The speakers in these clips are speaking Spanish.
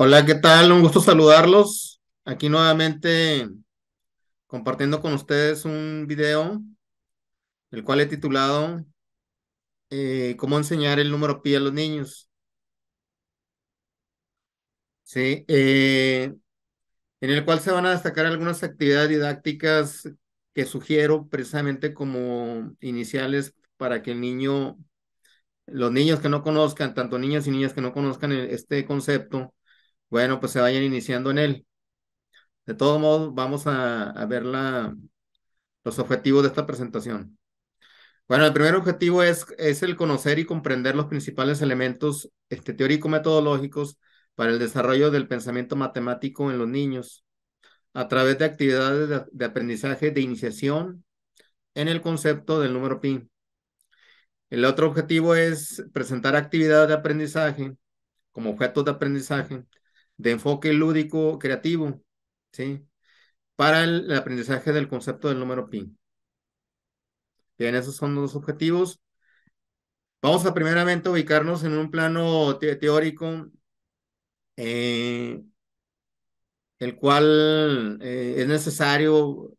Hola, ¿qué tal? Un gusto saludarlos. Aquí nuevamente compartiendo con ustedes un video, el cual he titulado eh, ¿Cómo enseñar el número pi a los niños? Sí, eh, en el cual se van a destacar algunas actividades didácticas que sugiero precisamente como iniciales para que el niño, los niños que no conozcan, tanto niños y niñas que no conozcan este concepto, bueno, pues se vayan iniciando en él. De todos modos, vamos a, ver la, los objetivos de esta presentación. Bueno, el primer objetivo es, es el conocer y comprender los principales elementos este, teórico-metodológicos para el desarrollo del pensamiento matemático en los niños a través de actividades de, de aprendizaje de iniciación en el concepto del número pi. El otro objetivo es presentar actividades de aprendizaje como objetos de aprendizaje de enfoque lúdico creativo, ¿sí? Para el, aprendizaje del concepto del número pi. Bien, esos son los objetivos. Vamos a primeramente ubicarnos en un plano teórico, eh, el cual eh, es necesario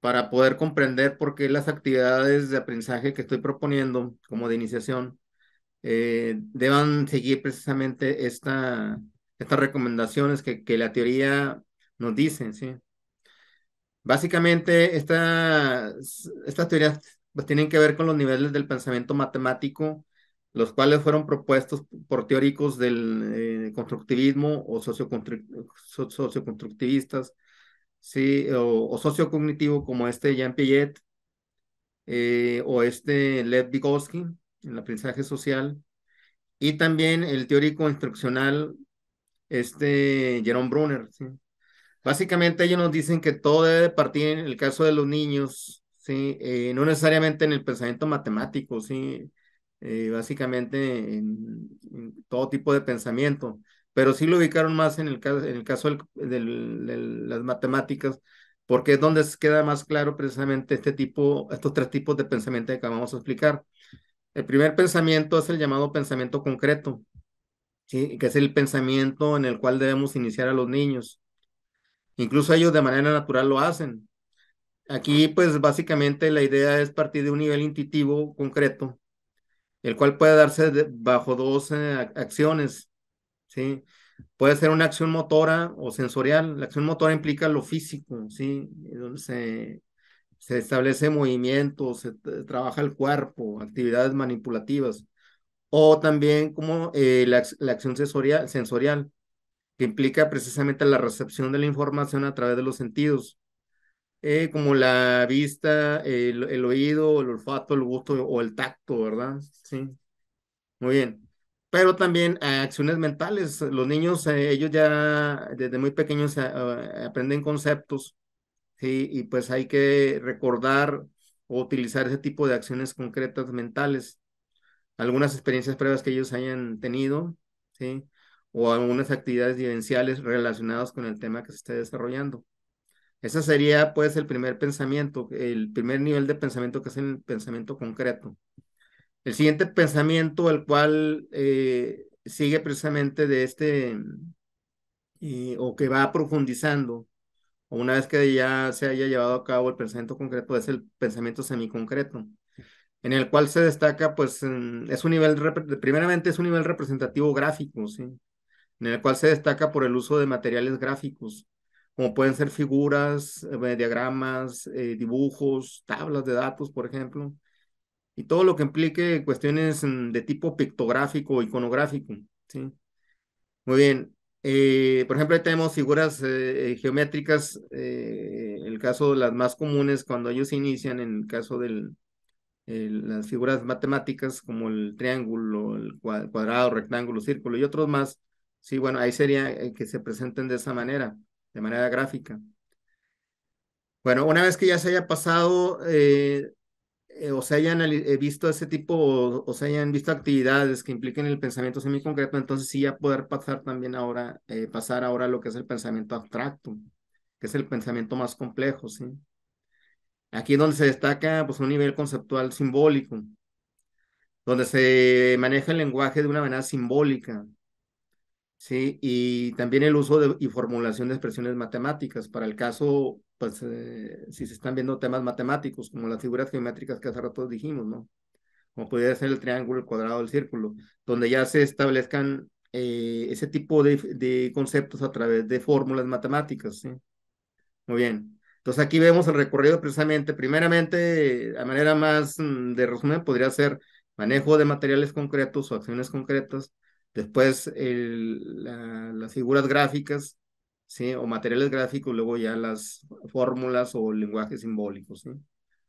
para poder comprender por qué las actividades de aprendizaje que estoy proponiendo como de iniciación deben eh, deban seguir precisamente esta, estas recomendaciones que, que la teoría nos dice, ¿sí? Básicamente, estas, esta teorías pues, tienen que ver con los niveles del pensamiento matemático, los cuales fueron propuestos por teóricos del eh, constructivismo o socioconstructivistas, ¿sí? o, sociocognitivo como este Jean Piaget eh, o este Lev Vygotsky en el aprendizaje social, y también el teórico instruccional este Jerome Brunner. ¿sí? Básicamente ellos nos dicen que todo debe partir en el caso de los niños, ¿sí? Eh, no necesariamente en el pensamiento matemático, ¿sí? Eh, básicamente en, todo tipo de pensamiento, pero sí lo ubicaron más en el, caso, en el caso de las matemáticas, porque es donde queda más claro precisamente este tipo, estos tres tipos de pensamiento que vamos a explicar. El primer pensamiento es el llamado pensamiento concreto, que es el pensamiento en el cual debemos iniciar a los niños. Incluso ellos de manera natural lo hacen. Aquí, pues básicamente la idea es partir de un nivel intuitivo concreto, el cual puede darse bajo dos eh, acciones. ¿sí? Puede ser una acción motora o sensorial. La acción motora implica lo físico, ¿sí? donde se, se establece movimiento, se trabaja el cuerpo, actividades manipulativas o también como eh, la, acción sensorial, sensorial, que implica precisamente la recepción de la información a través de los sentidos, eh, como la vista, el, oído, el olfato, el gusto o el tacto, ¿verdad? Sí. Muy bien. Pero también acciones mentales. Los niños, eh, ellos ya desde muy pequeños aprenden conceptos, y pues hay que recordar o utilizar ese tipo de acciones concretas mentales algunas experiencias previas que ellos hayan tenido, ¿sí? O algunas actividades vivenciales relacionadas con el tema que se esté desarrollando. Ese sería, pues, el primer pensamiento, el primer nivel de pensamiento que es el pensamiento concreto. El siguiente pensamiento, el cual eh, sigue precisamente de este, o que va profundizando, una vez que ya se haya llevado a cabo el pensamiento concreto, es el pensamiento semiconcreto en el cual se destaca, pues, es un nivel, primeramente es un nivel representativo gráfico, ¿sí? En el cual se destaca por el uso de materiales gráficos, como pueden ser figuras, eh, diagramas, eh, dibujos, tablas de datos, por ejemplo, y todo lo que implique cuestiones mm, de tipo pictográfico o iconográfico, ¿sí? Muy bien. Eh, por ejemplo, ahí tenemos figuras geométricas, el caso de las más comunes cuando ellos inician, en el caso del, las figuras matemáticas como el triángulo, el cuadrado, rectángulo, círculo y otros más, sí, bueno, ahí sería eh, que se presenten de esa manera, de manera gráfica. Bueno, una vez que ya se haya pasado eh, eh, o se hayan visto ese tipo o, se hayan visto actividades que impliquen el pensamiento semiconcreto, entonces sí ya poder pasar también ahora, pasar ahora a lo que es el pensamiento abstracto, que es el pensamiento más complejo, ¿sí? Aquí es donde se destaca pues, un nivel conceptual simbólico, donde se maneja el lenguaje de una manera simbólica, ¿sí? y también el uso y formulación de expresiones matemáticas. Para el caso, pues, eh, si se están viendo temas matemáticos, como las figuras geométricas que hace rato dijimos, ¿no? como podría ser el triángulo, el cuadrado, el círculo, donde ya se establezcan eh, ese tipo de, de, conceptos a través de fórmulas matemáticas. ¿sí? Muy bien. Entonces aquí vemos el recorrido precisamente, primeramente, a manera más mm, de resumen, podría ser manejo de materiales concretos o acciones concretas, después las figuras gráficas, ¿sí? O materiales gráficos, luego ya las fórmulas o lenguajes simbólicos,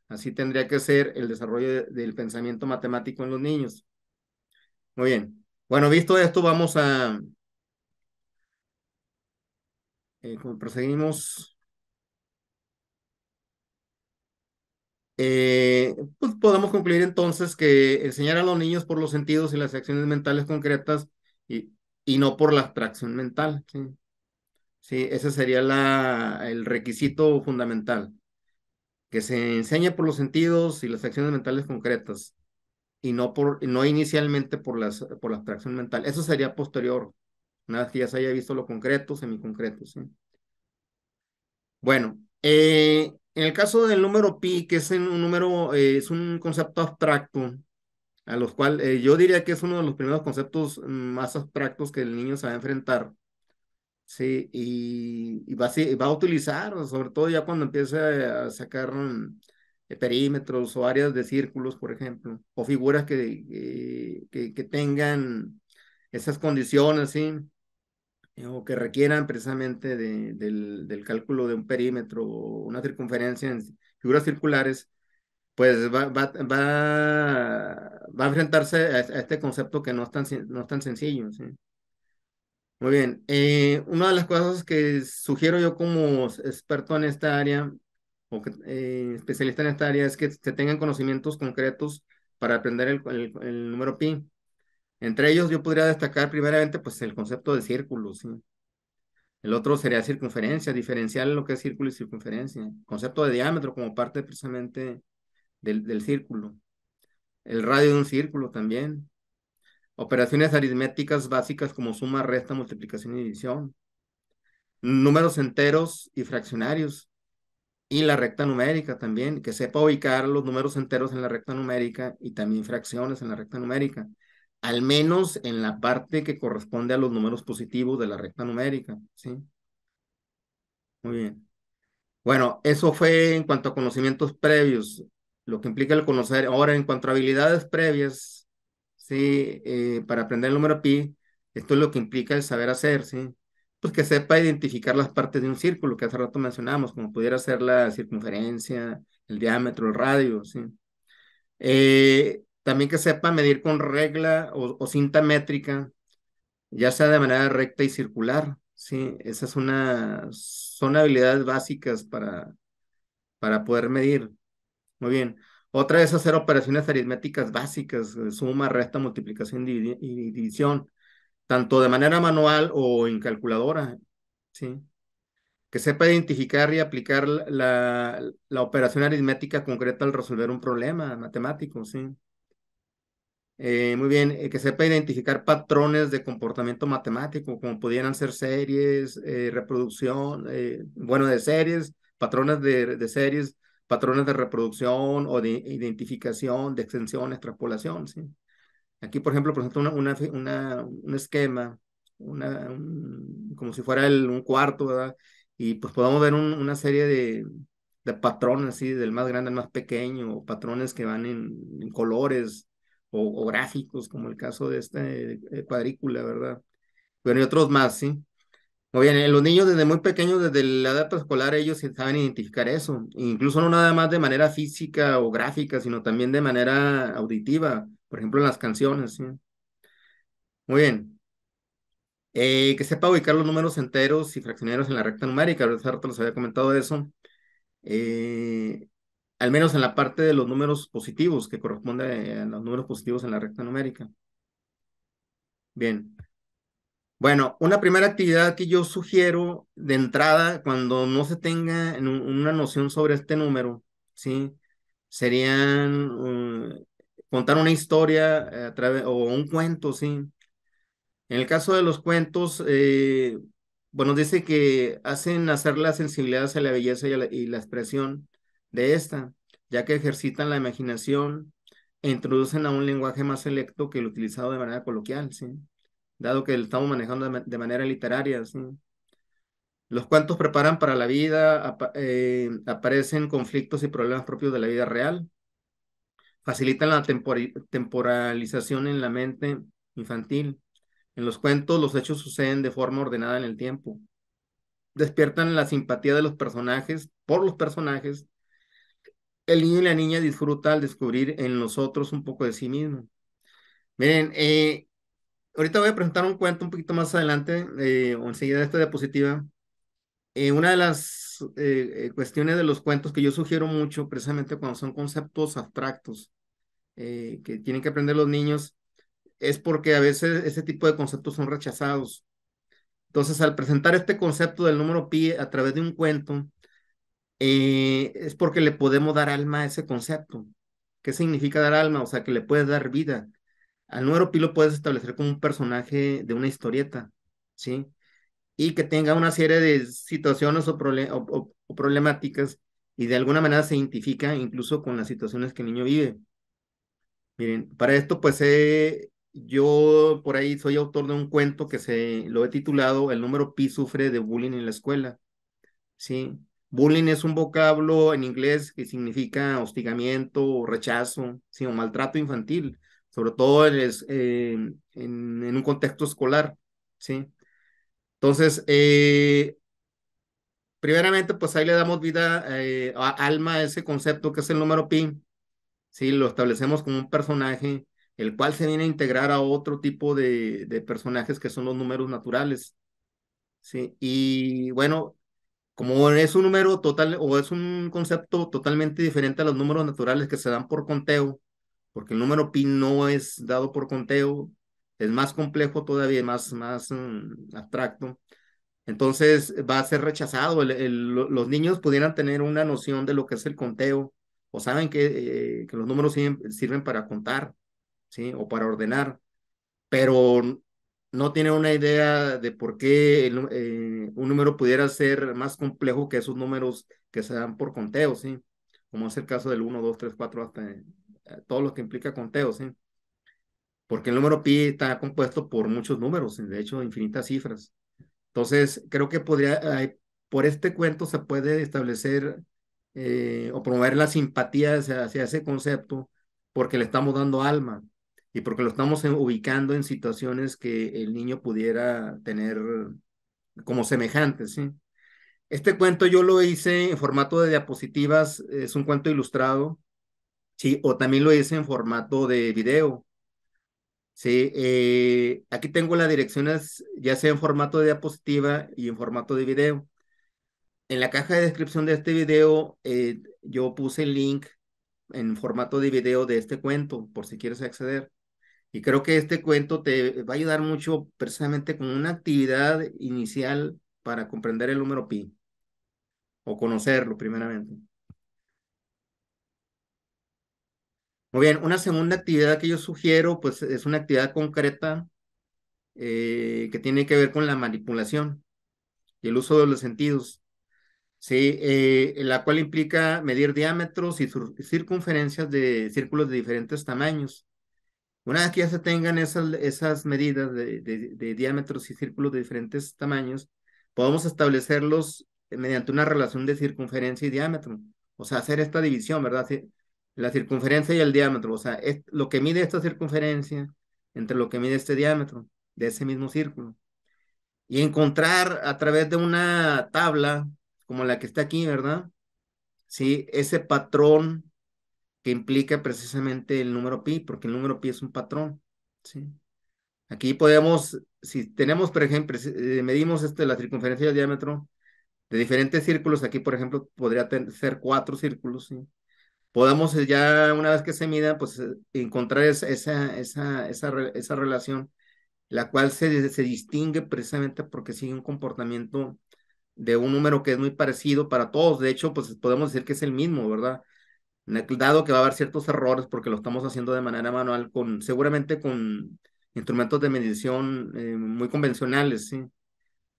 Así tendría que ser el desarrollo del pensamiento matemático en los niños. Muy bien. Bueno, visto esto, vamos a... Eh, proseguimos Eh, pues podemos concluir entonces que enseñar a los niños por los sentidos y las acciones mentales concretas y, y no por la abstracción mental. Sí, sí ese sería la, el requisito fundamental, que se enseñe por los sentidos y las acciones mentales concretas y no, por, no inicialmente por, las, por la abstracción mental. Eso sería posterior, una vez que ya se haya visto lo concreto, semiconcreto. ¿sí? Bueno, eh, en el caso del número pi, que es un número, eh, es un concepto abstracto, a los cuales eh, yo diría que es uno de los primeros conceptos más abstractos que el niño se va a enfrentar. Sí, y, va, a utilizar, sobre todo ya cuando empiece a sacar eh, perímetros o áreas de círculos, por ejemplo, o figuras que, que, que tengan esas condiciones, ¿sí? Eh, o que requieran precisamente de, del, cálculo de un perímetro o una circunferencia en figuras circulares, pues va, va, a enfrentarse a, este concepto que no es tan, no es tan sencillo. Muy bien, eh, una de las cosas que sugiero yo como experto en esta área o eh, especialista en esta área es que se tengan conocimientos concretos para aprender el número pi. Entre ellos yo podría destacar primeramente pues el concepto de círculo, El otro sería circunferencia, en lo que es círculo y circunferencia. Concepto de diámetro como parte precisamente del, del círculo. El radio de un círculo también. Operaciones aritméticas básicas como suma, resta, multiplicación y división. Números enteros y fraccionarios. Y la recta numérica también, que sepa ubicar los números enteros en la recta numérica y también fracciones en la recta numérica al menos en la parte que corresponde a los números positivos de la recta numérica, ¿sí? Muy bien. Bueno, eso fue en cuanto a conocimientos previos, lo que implica el conocer. Ahora, en cuanto a habilidades previas, ¿sí? Eh, para aprender el número pi, esto es lo que implica el saber hacer, ¿sí? Pues que sepa identificar las partes de un círculo, que hace rato mencionamos, como pudiera ser la circunferencia, el diámetro, el radio, ¿sí? Eh, también que sepa medir con regla o, cinta métrica, ya sea de manera recta y circular. Sí, esas es una, son habilidades básicas para, para poder medir. Muy bien. Otra es hacer operaciones aritméticas básicas, eh, suma, resta, multiplicación y división, tanto de manera manual o en calculadora. ¿sí? Que sepa identificar y aplicar la, la operación aritmética concreta al resolver un problema matemático. ¿sí? Eh, muy bien, eh, que sepa identificar patrones de comportamiento matemático, como pudieran ser series, eh, reproducción, bueno, de series, patrones de, de, series, patrones de reproducción o de identificación, de extensión, extrapolación. ¿sí? Aquí, por ejemplo, presento una, una, una, un esquema, una, como si fuera un cuarto, ¿verdad? Y pues podemos ver una serie de, de patrones, así del más grande al más pequeño, patrones que van en, en colores, o, gráficos, como el caso de esta eh, cuadrícula, ¿verdad? Bueno, y otros más, ¿sí? Muy bien, eh, los niños desde muy pequeños, desde la edad escolar ellos saben identificar eso, incluso no nada más de manera física o gráfica, sino también de manera auditiva, por ejemplo, en las canciones, ¿sí? Muy bien. Eh, que sepa ubicar los números enteros y fraccionarios en la recta numérica, hace rato les había comentado eso. Eh, al menos en la parte de los números positivos, que corresponde a los números positivos en la recta numérica. Bien. Bueno, una primera actividad que yo sugiero de entrada, cuando no se tenga una noción sobre este número, ¿sí? Serían um, contar una historia eh, a través, o un cuento, ¿sí? En el caso de los cuentos, eh, bueno, dice que hacen hacer la sensibilidad hacia la belleza y la expresión de esta, ya que ejercitan la imaginación e introducen a un lenguaje más selecto que el utilizado de manera coloquial, dado que lo estamos manejando de manera literaria. Los cuentos preparan para la vida, eh, aparecen conflictos y problemas propios de la vida real, facilitan la temporalización en la mente infantil. En los cuentos los hechos suceden de forma ordenada en el tiempo. Despiertan la simpatía de los personajes por los personajes el niño y la niña disfruta al descubrir en nosotros un poco de sí mismo. Miren, eh, ahorita voy a presentar un cuento un poquito más adelante, eh, o enseguida de esta diapositiva. Eh, una de las cuestiones de los cuentos que yo sugiero mucho, precisamente cuando son conceptos abstractos que tienen que aprender los niños, es porque a veces ese tipo de conceptos son rechazados. Entonces, al presentar este concepto del número pi a través de un cuento, eh, es porque le podemos dar alma a ese concepto. ¿Qué significa dar alma? O sea, que le puedes dar vida. Al número pi lo puedes establecer como un personaje de una historieta, ¿sí? Y que tenga una serie de situaciones o, problemáticas y de alguna manera se identifica incluso con las situaciones que el niño vive. Miren, para esto pues eh, yo por ahí soy autor de un cuento que se lo he titulado El número pi sufre de bullying en la escuela. Sí, Bullying es un vocablo en inglés que significa hostigamiento, o rechazo, sino maltrato infantil, sobre todo en, en, un contexto escolar, ¿sí? Entonces, eh, primeramente, pues ahí le damos vida eh, a alma a ese concepto que es el número pi, ¿sí? Lo establecemos como un personaje, el cual se viene a integrar a otro tipo de, de personajes que son los números naturales, ¿sí? Y bueno, como es un número total o es un concepto totalmente diferente a los números naturales que se dan por conteo, porque el número pi no es dado por conteo, es más complejo todavía, más, más mm, abstracto. Entonces va a ser rechazado. los niños pudieran tener una noción de lo que es el conteo, o saben que, eh, que los números sirven, sirven para contar, ¿sí? O para ordenar, pero no tiene una idea de por qué eh, un número pudiera ser más complejo que esos números que se dan por conteo, ¿sí? Como es el caso del 1, 2, 3, 4, hasta eh, todo lo que implica conteo, ¿sí? Porque el número pi está compuesto por muchos números, de hecho, infinitas cifras. Entonces, creo que podría, por este cuento se puede establecer eh, o promover la simpatía hacia ese concepto porque le estamos dando alma, y porque lo estamos ubicando en situaciones que el niño pudiera tener como semejantes. ¿sí? Este cuento yo lo hice en formato de diapositivas, es un cuento ilustrado, ¿sí? o también lo hice en formato de video. Sí, eh, aquí tengo las direcciones ya sea en formato de diapositiva y en formato de video. En la caja de descripción de este video eh, yo puse el link en formato de video de este cuento por si quieres acceder. Y creo que este cuento te va a ayudar mucho precisamente con una actividad inicial para comprender el número pi o conocerlo primeramente. Muy bien, una segunda actividad que yo sugiero, pues es una actividad concreta eh, que tiene que ver con la manipulación y el uso de los sentidos, ¿sí? Eh, la cual implica medir diámetros y circunferencias de círculos de diferentes tamaños una vez que ya se tengan esas, medidas de, diámetros y círculos de diferentes tamaños, podemos establecerlos mediante una relación de circunferencia y diámetro. O sea, hacer esta división, ¿verdad? La circunferencia y el diámetro. O sea, es lo que mide esta circunferencia entre lo que mide este diámetro de ese mismo círculo. Y encontrar a través de una tabla como la que está aquí, ¿verdad? Sí, ese patrón que implica precisamente el número pi, porque el número pi es un patrón, ¿sí? Aquí podemos, si tenemos, por ejemplo, eh, medimos este, la circunferencia y el diámetro de diferentes círculos, aquí, por ejemplo, podría ser cuatro círculos, ¿sí? Podemos eh, ya, una vez que se mida, pues eh, encontrar esa, esa, esa, esa, relación, la cual se, se distingue precisamente porque sigue un comportamiento de un número que es muy parecido para todos. De hecho, pues podemos decir que es el mismo, ¿verdad? dado que va a haber ciertos errores porque lo estamos haciendo de manera manual, con, seguramente con instrumentos de medición eh, muy convencionales, ¿sí?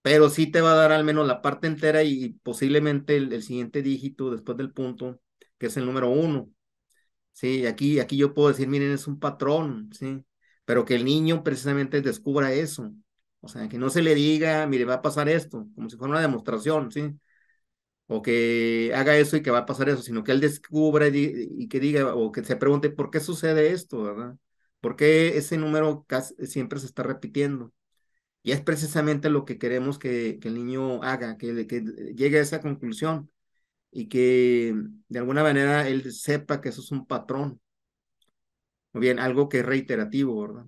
pero sí te va a dar al menos la parte entera y, posiblemente el, siguiente dígito después del punto, que es el número uno. Sí, aquí, aquí yo puedo decir, miren, es un patrón, sí, pero que el niño precisamente descubra eso. O sea, que no se le diga, mire, va a pasar esto, como si fuera una demostración, ¿sí? o que haga eso y que va a pasar eso, sino que él descubra y, que diga o que se pregunte por qué sucede esto, ¿verdad? ¿Por qué ese número siempre se está repitiendo? Y es precisamente lo que queremos que, el niño haga, que, que llegue a esa conclusión y que de alguna manera él sepa que eso es un patrón. Muy bien, algo que es reiterativo, ¿verdad?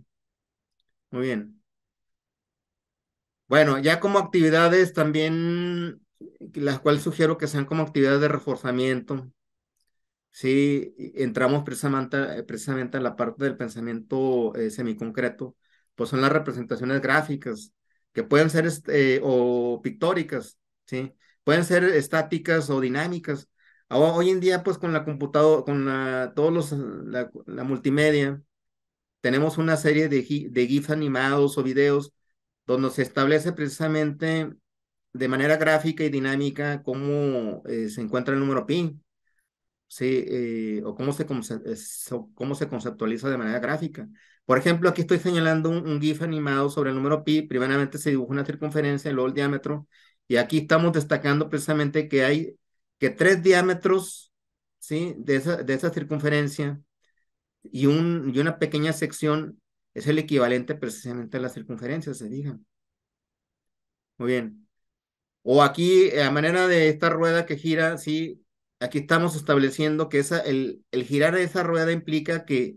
Muy bien. Bueno, ya como actividades también las cuales sugiero que sean como actividades de reforzamiento. Sí, entramos precisamente, precisamente a la parte del pensamiento eh, semiconcreto, pues son las representaciones gráficas, que pueden ser este, o pictóricas, ¿sí? Pueden ser estáticas o dinámicas. hoy en día, pues con la computadora, con la, todos los, la, multimedia, tenemos una serie de, de GIFs animados o videos donde se establece precisamente de manera gráfica y dinámica cómo eh, se encuentra el número pi, ¿sí? Eh, o cómo se, eh, cómo se conceptualiza de manera gráfica. Por ejemplo, aquí estoy señalando un, GIF animado sobre el número pi. Primeramente se dibuja una circunferencia, luego el diámetro. Y aquí estamos destacando precisamente que hay que tres diámetros ¿sí? de, esa, de esa circunferencia y, un, y una pequeña sección es el equivalente precisamente a la circunferencia, se diga Muy bien. O aquí, eh, a manera de esta rueda que gira, sí, aquí estamos estableciendo que esa, el, el girar de esa rueda implica que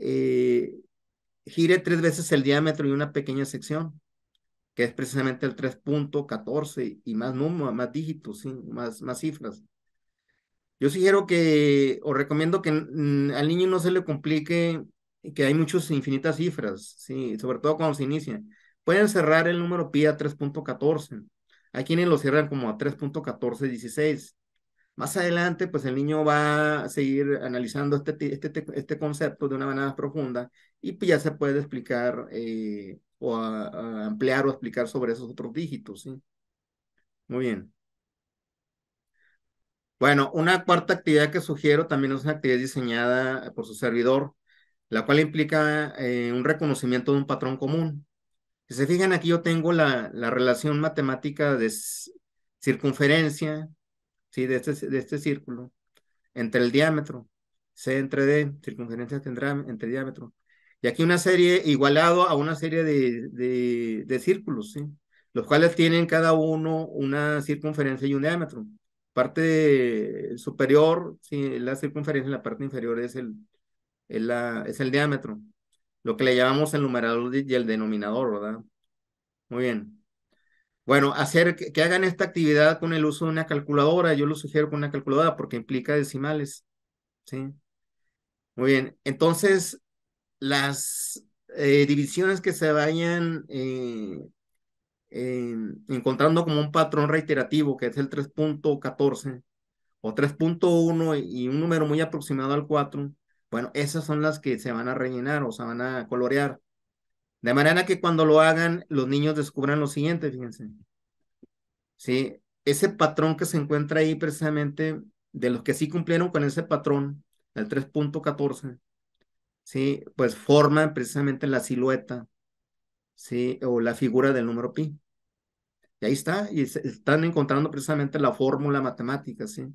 eh, gire tres veces el diámetro y una pequeña sección, que es precisamente el 3.14 y más números, más dígitos, ¿sí? más, más cifras. Yo sugiero que, o recomiendo que al niño no se le complique que hay muchas infinitas cifras, ¿sí? sobre todo cuando se inicia. Pueden cerrar el número pi a 3.14 hay quienes lo cierran como a 3.1416. Más adelante, pues el niño va a seguir analizando este, este, este, concepto de una manera más profunda y pues, ya se puede explicar eh, o ampliar o explicar sobre esos otros dígitos. ¿sí? Muy bien. Bueno, una cuarta actividad que sugiero también es una actividad diseñada por su servidor, la cual implica eh, un reconocimiento de un patrón común. Si se fijan aquí yo tengo la, la relación matemática de circunferencia, ¿sí? De este, de este círculo, entre el diámetro, C entre D, circunferencia tendrá entre diámetro. Y aquí una serie igualado a una serie de, de, círculos, los cuales tienen cada uno una circunferencia y un diámetro. Parte superior, la circunferencia, la parte inferior es el, el la, es el diámetro lo que le llamamos el numerador y el denominador, ¿verdad? Muy bien. Bueno, hacer que, hagan esta actividad con el uso de una calculadora, yo lo sugiero con una calculadora porque implica decimales, ¿sí? Muy bien, entonces las eh, divisiones que se vayan eh, encontrando como un patrón reiterativo, que es el 3.14 o 3.1 y un número muy aproximado al 4, bueno, esas son las que se van a rellenar o se van a colorear. De manera que cuando lo hagan, los niños descubran lo siguiente, fíjense. Sí, ese patrón que se encuentra ahí precisamente, de los que sí cumplieron con ese patrón, el 3.14, sí, pues forman precisamente la silueta, sí, o la figura del número pi. Y ahí está, y están encontrando precisamente la fórmula matemática, sí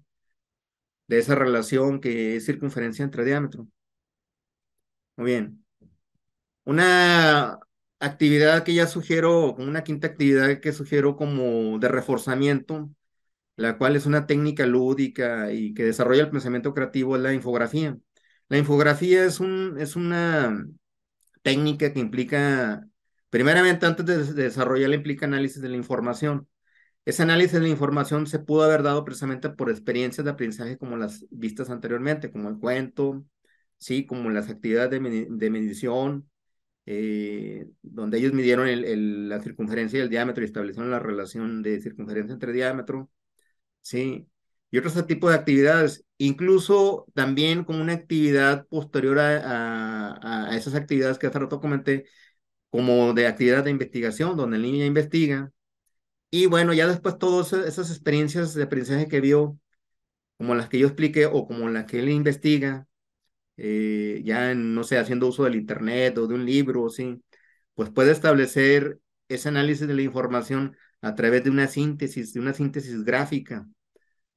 de esa relación que es circunferencia entre diámetro. Muy bien. Una actividad que ya sugiero, una quinta actividad que sugiero como de reforzamiento, la cual es una técnica lúdica y que desarrolla el pensamiento creativo, es la infografía. La infografía es, un, es una técnica que implica, primeramente antes de desarrollarla, implica análisis de la información. Ese análisis de la información se pudo haber dado precisamente por experiencias de aprendizaje como las vistas anteriormente, como el cuento, ¿sí? como las actividades de, medición, eh, donde ellos midieron la circunferencia y el diámetro y establecieron la relación de circunferencia entre diámetro, ¿sí? y otros tipos de actividades, incluso también como una actividad posterior a, a, a esas actividades que hace rato comenté, como de actividad de investigación, donde el niño ya investiga, y bueno, ya después todas esas experiencias de aprendizaje que vio, como las que yo expliqué o como las que él investiga, eh, ya no sé, haciendo uso del internet o de un libro, sí, pues puede establecer ese análisis de la información a través de una síntesis, de una síntesis gráfica,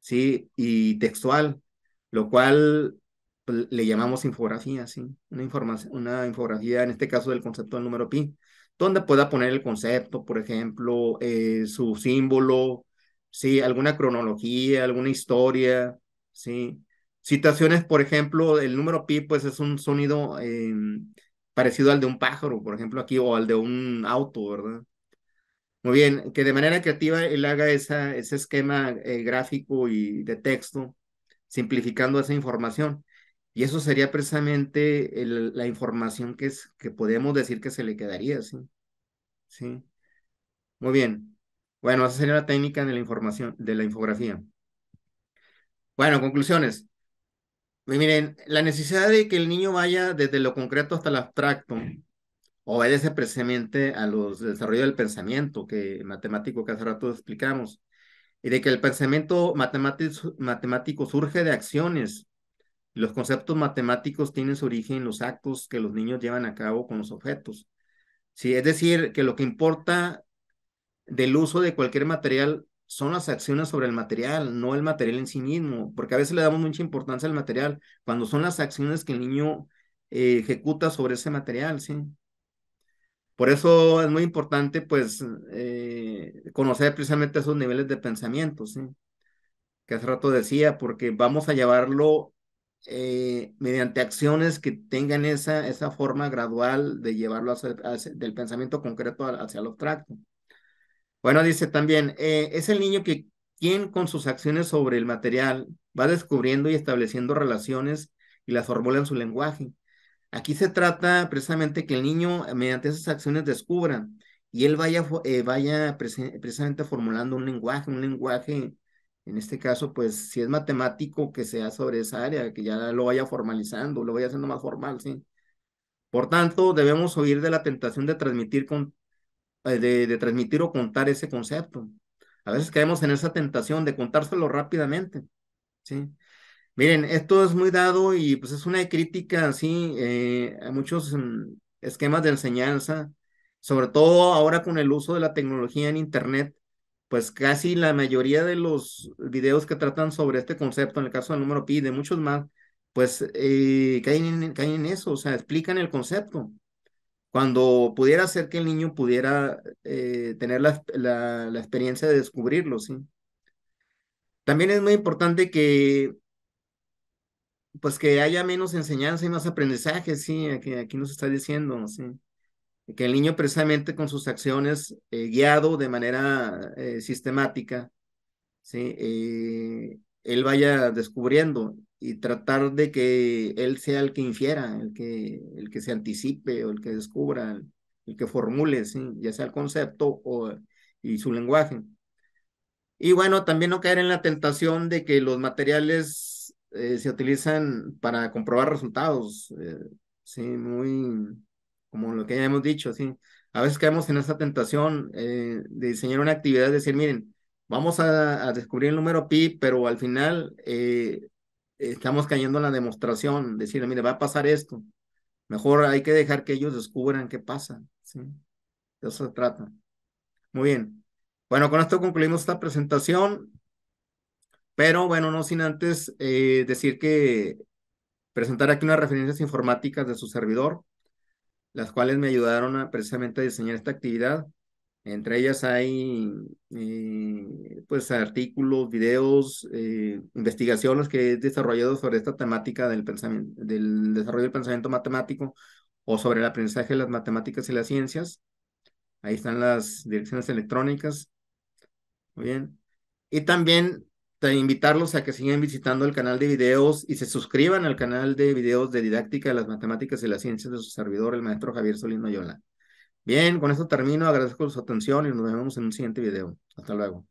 sí, y textual, lo cual le llamamos infografía, sí, una, una infografía en este caso del concepto del número pi donde pueda poner el concepto, por ejemplo, eh, su símbolo, ¿sí? alguna cronología, alguna historia, ¿sí? Citaciones, por ejemplo, el número pi, pues es un sonido em, parecido al de un pájaro, por ejemplo, aquí, o al de un auto, ¿verdad? Muy bien, que de manera creativa él haga ese esquema eh, gráfico y de texto, simplificando esa información. Y eso sería precisamente la información que, que podemos decir que se le quedaría, ¿sí? ¿Sí? Muy bien. Bueno, esa sería la técnica de la información, de la infografía. Bueno, conclusiones. Pues miren, la necesidad de que el niño vaya desde lo concreto hasta el abstracto obedece precisamente a los desarrollos del pensamiento que matemático que hace rato explicamos y de que el pensamiento matemático, matemático surge de acciones los conceptos matemáticos tienen su origen en los actos que los niños llevan a cabo con los objetos. es decir, que lo que importa del uso de cualquier material son las acciones sobre el material, no el material en sí mismo, porque a veces le damos mucha importancia al material, cuando son las acciones que el niño eh, ejecuta sobre ese material, ¿sí? Por eso es muy importante, pues, eh, conocer precisamente esos niveles de pensamiento, ¿sí? Que hace rato decía, porque vamos a llevarlo eh, mediante acciones que tengan esa, esa forma gradual de llevarlo del pensamiento concreto hacia el abstracto. Bueno, dice también, eh, es el niño que quien con sus acciones sobre el material va descubriendo y estableciendo relaciones y las formula en su lenguaje. Aquí se trata precisamente que el niño eh, mediante esas acciones descubra y él vaya, vaya precisamente formulando un lenguaje, un lenguaje en este caso, pues si es matemático, que sea sobre esa área, que ya lo vaya formalizando, lo vaya haciendo más formal, ¿sí? Por tanto, debemos huir de la tentación de transmitir, con, eh, de, transmitir o contar ese concepto. A veces caemos en esa tentación de contárselo rápidamente, ¿sí? Miren, esto es muy dado y pues es una crítica ¿sí? Eh, a muchos mm, esquemas de enseñanza, sobre todo ahora con el uso de la tecnología en Internet, pues casi la mayoría de los videos que tratan sobre este concepto, en el caso del número pi y de muchos más, pues eh, caen, en, caen en eso, o sea, explican el concepto. Cuando pudiera ser que el niño pudiera eh, tener la, experiencia de descubrirlo, ¿sí? También es muy importante que pues que haya menos enseñanza y más aprendizaje, sí, aquí, aquí nos está diciendo, sí que el niño precisamente con sus acciones, eh, guiado de manera eh, sistemática, ¿sí? Eh, él vaya descubriendo y tratar de que él sea el que infiera, el que, el que se anticipe o el que descubra, el, que formule, ¿sí? ya sea el concepto o, y su lenguaje. Y bueno, también no caer en la tentación de que los materiales se utilizan para comprobar resultados, sí, muy como lo que ya hemos dicho, sí. A veces caemos en esa tentación eh, de diseñar una actividad, decir, miren, vamos a, descubrir el número pi, pero al final eh, estamos cayendo en la demostración, decir, mire, va a pasar esto. Mejor hay que dejar que ellos descubran qué pasa, ¿sí? De eso se trata. Muy bien. Bueno, con esto concluimos esta presentación, pero bueno, no sin antes eh, decir que presentar aquí unas referencias informáticas de su servidor las cuales me ayudaron precisamente a diseñar esta actividad. Entre ellas hay eh, pues artículos, videos, eh, investigaciones que he desarrollado sobre esta temática del, del desarrollo del pensamiento matemático o sobre el aprendizaje de las matemáticas y las ciencias. Ahí están las direcciones electrónicas. Muy bien. Y también invitarlos a que sigan visitando el canal de videos y se suscriban al canal de videos de didáctica de las matemáticas y las ciencias de su servidor, el maestro Javier Solino Mayola. Bien, con esto termino, agradezco su atención y nos vemos en un siguiente video. Hasta luego.